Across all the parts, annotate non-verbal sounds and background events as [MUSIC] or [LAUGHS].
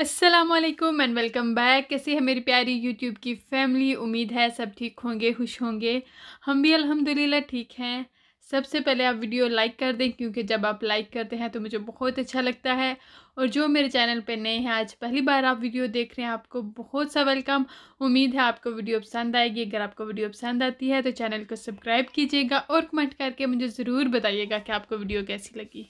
Aslam and welcome back कैसी है मेरी प्यारी यूट्यूब की फैमिली उम्मीद है सब ठीक होंगे खुश होंगे हम भी अल्हम्दुलिल्लाह ठीक हैं सबसे पहले आप वीडियो लाइक कर दें क्योंकि जब आप लाइक करते हैं तो मुझे बहुत अच्छा लगता है और जो मेरे चैनल पर नए हैं आज पहली बार आप वीडियो देख रहे हैं आपको बहुत सा वेलकम उम्मीद है आपको वीडियो पसंद आएगी अगर आपको वीडियो पसंद आती है तो चैनल को सब्सक्राइब कीजिएगा और कमेंट करके मुझे ज़रूर बताइएगा कि आपको वीडियो कैसी लगी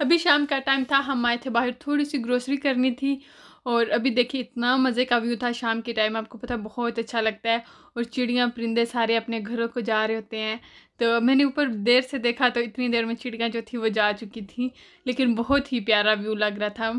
अभी शाम का टाइम था हम आए थे बाहर थोड़ी सी ग्रोसरी करनी थी और अभी देखिए इतना मज़े का व्यू था शाम के टाइम आपको पता बहुत अच्छा लगता है और चिड़िया परिंदे सारे अपने घरों को जा रहे होते हैं तो मैंने ऊपर देर से देखा तो इतनी देर में चिड़िया जो थी वो जा चुकी थी लेकिन बहुत ही प्यारा व्यू लग रहा था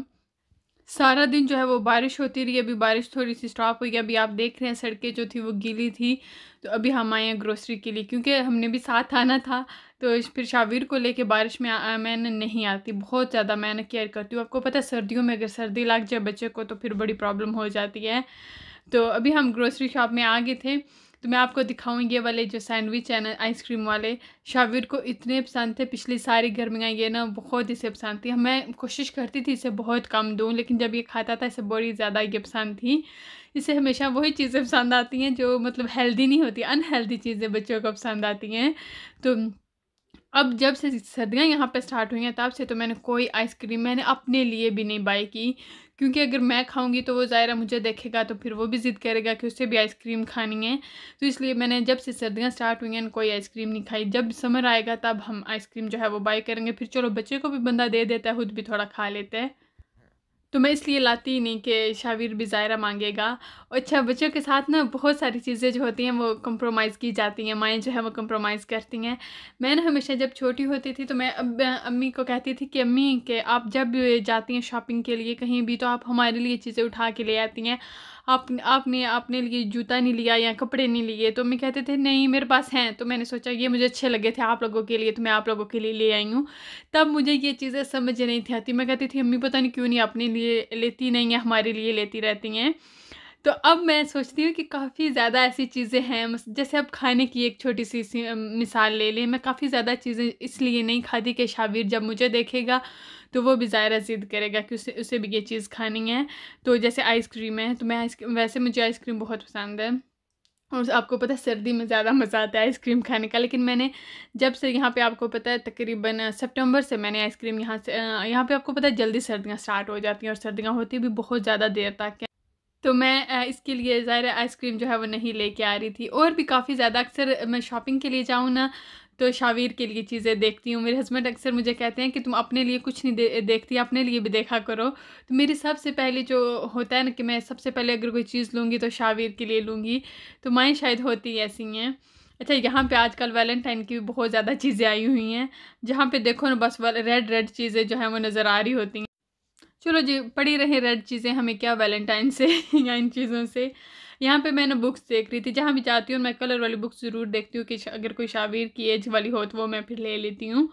सारा दिन जो है वो बारिश होती रही अभी बारिश थोड़ी सी स्टॉप हुई अभी आप देख रहे हैं सड़कें जो थी वो गीली थी तो अभी हम आए हैं ग्रोसरी के लिए क्योंकि हमने भी साथ आना था तो फिर शावीर को लेके बारिश में मैंने नहीं आती बहुत ज़्यादा मैंने केयर करती हूँ आपको पता है सर्दियों में अगर सर्दी लग जाए बच्चे को तो फिर बड़ी प्रॉब्लम हो जाती है तो अभी हम ग्रोसरी शॉप में आ गए थे तो मैं आपको दिखाऊँ ये वाले जो सैंडविच है ना आइसक्रीम वाले शावीर को इतने पसंद थे पिछली सारी गर्मियाँ ये ना बहुत इसे पसंद थी मैं कोशिश करती थी इसे बहुत कम दूँ लेकिन जब ये खाता था इसे बड़ी ज़्यादा ये पसंद थी इसे हमेशा वही चीज़ें पसंद आती हैं जो मतलब हेल्दी नहीं होती अनहेल्दी चीज़ें बच्चों को पसंद आती हैं तो अब जब से सर्दियाँ यहाँ पे स्टार्ट हुई हैं तब से तो मैंने कोई आइसक्रीम मैंने अपने लिए भी नहीं बाई की क्योंकि अगर मैं खाऊंगी तो वो ज़ाहिर मुझे देखेगा तो फिर वो भी ज़िद करेगा कि उससे भी आइसक्रीम खानी है तो इसलिए मैंने जब से सर्दियाँ स्टार्ट हुई हैं कोई आइसक्रीम नहीं खाई जब समर आएगा तब हम आइसक्रीम जो है वो बाई करेंगे फिर चलो बच्चे को भी बंदा दे देता है खुद भी थोड़ा खा लेते हैं तो मैं इसलिए लाती ही नहीं कि शाविर भी ज़ायरा मांगेगा अच्छा बच्चों के साथ ना बहुत सारी चीज़ें जो होती हैं वो कंप्रोमाइज़ की जाती हैं माएँ जो है वो कंप्रोमाइज़ करती हैं मैं ना हमेशा जब छोटी होती थी तो मैं अब अम्मी को कहती थी कि अम्मी के आप जब जाती हैं शॉपिंग के लिए कहीं भी तो आप हमारे लिए चीज़ें उठा के ले आती हैं आप आपने अपने लिए जूता नहीं लिया या कपड़े नहीं लिए तो मैं कहते थे नहीं मेरे पास हैं तो मैंने सोचा ये मुझे अच्छे लगे थे आप लोगों के लिए तो मैं आप लोगों के लिए ले आई हूँ तब मुझे ये चीज़ें समझ नहीं थी आती मैं कहती थी अम्मी पता नहीं क्यों नहीं अपने लिए लेती नहीं है हमारे लिए लेती रहती हैं तो अब मैं सोचती हूँ कि काफ़ी ज़्यादा ऐसी चीज़ें हैं जैसे अब खाने की एक छोटी सी सी मिसाल ले लें मैं काफ़ी ज़्यादा चीज़ें इसलिए नहीं खाती कि शाबिर जब मुझे देखेगा तो वो भी ज़ायरा ज़िद करेगा कि उसे उसे भी ये चीज़ खानी है तो जैसे आइसक्रीम है तो मैं आइसक्रीम वैसे मुझे आइसक्रीम बहुत पसंद है और आपको पता है सर्दी में ज़्यादा मज़ा आता है आइसक्रीम खाने का लेकिन मैंने जब से यहाँ पे आपको पता है तकरीबन सितंबर से मैंने आइसक्रीम यहाँ से यहाँ पे आपको पता है जल्दी सर्दियाँ स्टार्ट हो जाती हैं और सर्दियाँ होती भी बहुत ज़्यादा देर तक तो मैं इसके लिए ज़ाहिर आइसक्रीम जो है वो नहीं लेके आ रही थी और भी काफ़ी ज़्यादा अक्सर मैं शॉपिंग के लिए जाऊँ ना तो शावीर के लिए चीज़ें देखती हूँ मेरे हस्बैंड अक्सर मुझे कहते हैं कि तुम अपने लिए कुछ नहीं दे, देखती अपने लिए भी देखा करो तो मेरी सबसे पहले जो होता है ना कि मैं सबसे पहले अगर कोई चीज़ लूँगी तो शावीर के लिए लूँगी तो माएँ शायद होती ऐसी हैं अच्छा यहाँ पे आजकल वैलेंटाइन की भी बहुत ज़्यादा चीज़ें आई हुई हैं जहाँ पे देखो ना बस रेड रेड चीज़ें जो हैं वो नज़र आ रही होती हैं चलो जी पढ़ी रहे रेड चीज़ें हमें क्या वैलेंटाइन से [LAUGHS] या इन चीज़ों से यहाँ पे मैं ना बुक्स देख रही थी जहाँ भी जाती हूँ मैं कलर वाली बुक्स ज़रूर देखती हूँ कि अगर कोई शाविर की एज वाली हो तो वो मैं फिर ले लेती हूँ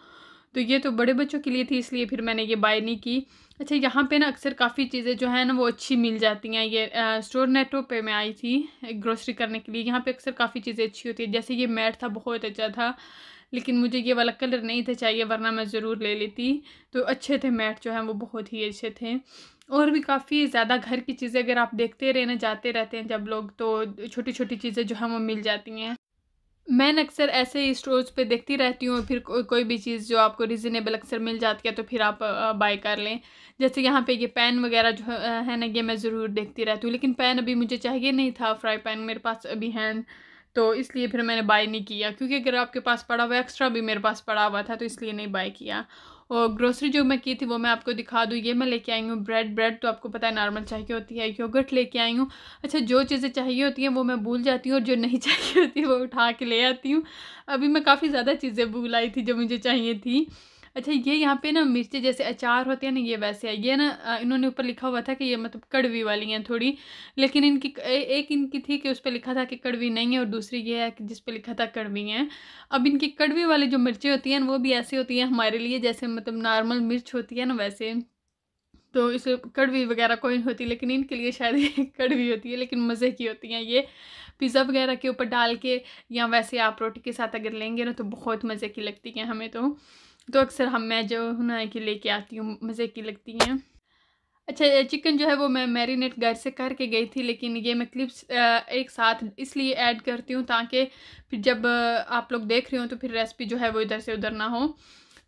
तो ये तो बड़े बच्चों के लिए थी इसलिए फिर मैंने ये बाय नहीं की अच्छा यहाँ पे ना अक्सर काफ़ी चीज़ें जो है ना वो अच्छी मिल जाती हैं ये आ, स्टोर नेटवर्क पे मैं आई थी ग्रोसरी करने के लिए यहाँ पे अक्सर काफ़ी चीज़ें अच्छी होती है जैसे ये मैट था बहुत अच्छा था लेकिन मुझे ये वाला कलर नहीं था चाहिए वरना मैं ज़रूर ले लेती तो अच्छे थे मैट जो हैं वो बहुत ही अच्छे थे और भी काफ़ी ज़्यादा घर की चीज़ें अगर आप देखते रहना जाते रहते हैं जब लोग तो छोटी छोटी चीज़ें जो हैं वो मिल जाती हैं मैं अक्सर ऐसे ही स्टोर्स पे देखती रहती हूँ फिर को, कोई भी चीज़ जो आपको रिजनेबल अक्सर मिल जाती है तो फिर आप बाय कर लें जैसे यहाँ पे ये पेन वगैरह जो है ना ये मैं ज़रूर देखती रहती हूँ लेकिन पेन अभी मुझे चाहिए नहीं था फ्राई पैन मेरे पास अभी हैंड तो इसलिए फिर मैंने बाय नहीं किया क्योंकि अगर आपके पास पड़ा हुआ एक्स्ट्रा भी मेरे पास पड़ा हुआ था तो इसलिए नहीं बाय किया और ग्रोसरी जो मैं की थी वो मैं आपको दिखा दूँ ये मैं लेके आई हूँ ब्रेड ब्रेड तो आपको पता है नॉर्मल चाहिए होती है योगर्ट लेके आई हूँ अच्छा जो चीज़ें चाहिए होती हैं वो मैं भूल जाती हूँ और जो नहीं [LAUGHS] चाहिए होती है वो उठा के ले आती हूँ अभी मैं काफ़ी ज़्यादा चीज़ें भूल आई थी जो मुझे चाहिए थी अच्छा ये यहाँ पे ना मिर्चें जैसे अचार होते हैं ना ये वैसे है ये ना इन्होंने ऊपर लिखा हुआ था कि ये मतलब कड़वी वाली हैं थोड़ी लेकिन इनकी एक इनकी थी कि उस पर लिखा था कि कड़वी नहीं है और दूसरी ये है कि जिस पर लिखा था कड़वी हैं अब इनकी कड़वी वाली जो मिर्चें होती हैं वो भी ऐसी होती हैं हमारे लिए जैसे मतलब नॉर्मल मिर्च होती है ना वैसे तो इसे कड़वी वगैरह कोई होती लेकिन इनके लिए शायद [LAUGHS] ये कड़वी होती है लेकिन मज़े की होती हैं ये पिज़्ज़ा वगैरह के ऊपर डाल के या वैसे आप रोटी के साथ अगर लेंगे ना तो बहुत मज़े की लगती हैं हमें तो तो अक्सर हम मैं जो बना के लेके आती हूँ मज़े की लगती हैं अच्छा चिकन जो है वो मैं मैरिनेट घर से करके गई थी लेकिन ये मैं क्लिप्स एक साथ इसलिए ऐड करती हूँ ताकि फिर जब आप लोग देख रहे हो तो फिर रेसिपी जो है वो इधर से उधर ना हो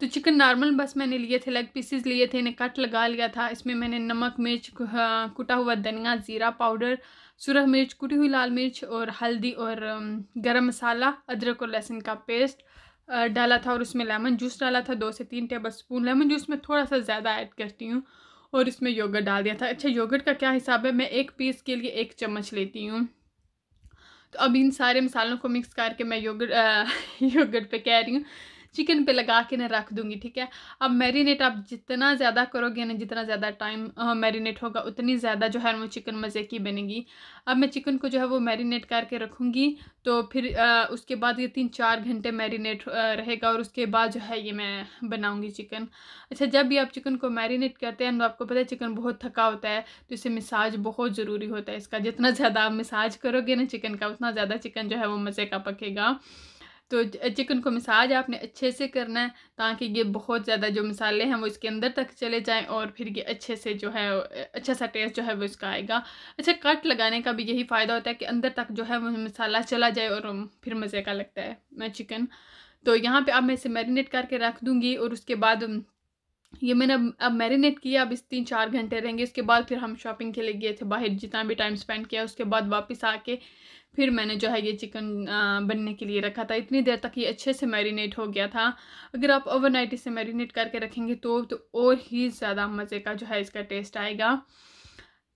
तो चिकन नॉर्मल बस मैंने लिए थे लेग पीसेस लिए थे इन्हें कट लगा लिया था इसमें मैंने नमक मिर्च हाँ, कुटा हुआ धनिया ज़ीरा पाउडर सुरह मिर्च कुटी हुई लाल मिर्च और हल्दी और गरम मसाला अदरक और लहसुन का पेस्ट डाला था और उसमें लेमन जूस डाला था दो से तीन टेबल स्पून लेमन जूस में थोड़ा सा ज़्यादा ऐड करती हूँ और इसमें योगर्ट डाल दिया था अच्छा योगर्ट का क्या हिसाब है मैं एक पीस के लिए एक चम्मच लेती हूँ तो अब इन सारे मसालों को मिक्स करके मैं योगर्ट योगर्ट [LAUGHS] पे कह रही हूँ चिकन पे लगा के ना रख दूँगी ठीक है अब मैरिनेट आप जितना ज़्यादा करोगे ना जितना ज़्यादा टाइम मैरिनेट होगा उतनी ज़्यादा जो है वो चिकन मज़े की बनेगी अब मैं चिकन को जो है वो मैरिनेट करके रखूँगी तो फिर आ, उसके बाद ये तीन चार घंटे मैरिनेट रहेगा और उसके बाद जो है ये मैं बनाऊँगी चिकन अच्छा जब भी आप चिकन को मैरिनेट करते हैं तो आपको पता है चिकन बहुत थका होता है तो इसे मिसाज बहुत ज़रूरी होता है इसका जितना ज़्यादा आप मिसाज करोगे ना चिकन का उतना ज़्यादा चिकन जो है वो मज़े का पकेगा तो चिकन को मसाज आपने अच्छे से करना है ताकि ये बहुत ज़्यादा जो मसाले हैं वो इसके अंदर तक चले जाएं और फिर ये अच्छे से जो है अच्छा सा टेस्ट जो है वो इसका आएगा अच्छा कट लगाने का भी यही फ़ायदा होता है कि अंदर तक जो है वो मसाला चला जाए और फिर मज़े का लगता है चिकन तो यहाँ पे अब मैं इसे मैरिनेट करके रख दूँगी और उसके बाद ये मैंने अब अब मैरिनेट किया अब इस तीन चार घंटे रहेंगे उसके बाद फिर हम शॉपिंग के लिए गए थे बाहर जितना भी टाइम स्पेंड किया उसके बाद वापस आके फिर मैंने जो है ये चिकन बनने के लिए रखा था इतनी देर तक ये अच्छे से मैरिनेट हो गया था अगर आप ओवरनाइट इसे मैरिनेट करके रखेंगे तो, तो और ही ज़्यादा मज़े का जो है इसका टेस्ट आएगा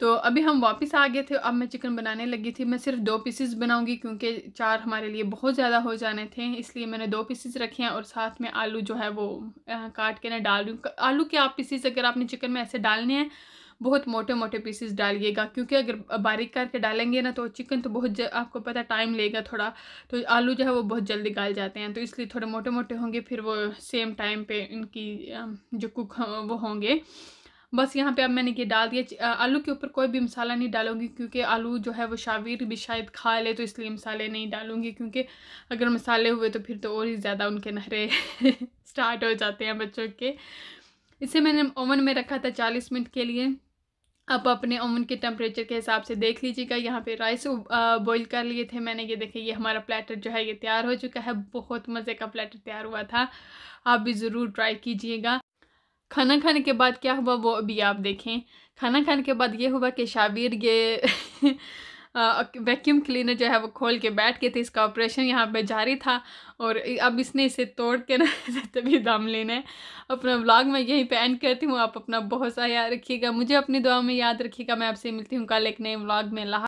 तो अभी हम वापस आ गए थे अब मैं चिकन बनाने लगी थी मैं सिर्फ दो पीसेस बनाऊंगी क्योंकि चार हमारे लिए बहुत ज़्यादा हो जाने थे इसलिए मैंने दो पीसेस रखे हैं और साथ में आलू जो है वो काट के ना डाल रही आलू के आप पीसेस अगर आपने चिकन में ऐसे डालने हैं बहुत मोटे मोटे पीसेस डालिएगा क्योंकि अगर बारीक करके डालेंगे ना तो चिकन तो बहुत आपको पता टाइम लेगा थोड़ा तो आलू जो है वो बहुत जल्दी गाल जाते हैं तो इसलिए थोड़े मोटे मोटे होंगे फिर वो सेम टाइम पर इनकी जो कुक वो होंगे बस यहाँ पे अब मैंने ये डाल दिया आलू के ऊपर कोई भी मसाला नहीं डालूंगी क्योंकि आलू जो है वो शावीर भी शायद खा ले तो इसलिए मसाले नहीं डालूंगी क्योंकि अगर मसाले हुए तो फिर तो और ही ज़्यादा उनके नहरे [LAUGHS] स्टार्ट हो जाते हैं बच्चों के इसे मैंने ओवन में रखा था चालीस मिनट के लिए आप अपने ओवन के टेम्परेचर के हिसाब से देख लीजिएगा यहाँ पे राइस बॉईल कर लिए थे मैंने ये देखे ये हमारा प्लेटर जो है ये तैयार हो चुका है बहुत मज़े का प्लेटर तैयार हुआ था आप भी ज़रूर ट्राई कीजिएगा खाना खाने के बाद क्या हुआ वो अभी आप देखें खाना खाने के बाद ये हुआ कि शाबिर ये वैक्यूम [LAUGHS] क्लीनर जो है वो खोल के बैठ गए थे इसका ऑपरेशन यहाँ पे जारी था और अब इसने इसे तोड़ के [LAUGHS] ना तभी दाम लेना है अपना व्लॉग मैं यहीं पे एंड करती हूँ आप अपना बहुत सा याद रखिएगा मुझे अपनी दुआ में याद रखिएगा मैं आपसे मिलती हूँ कल एक नए व्लॉग में ला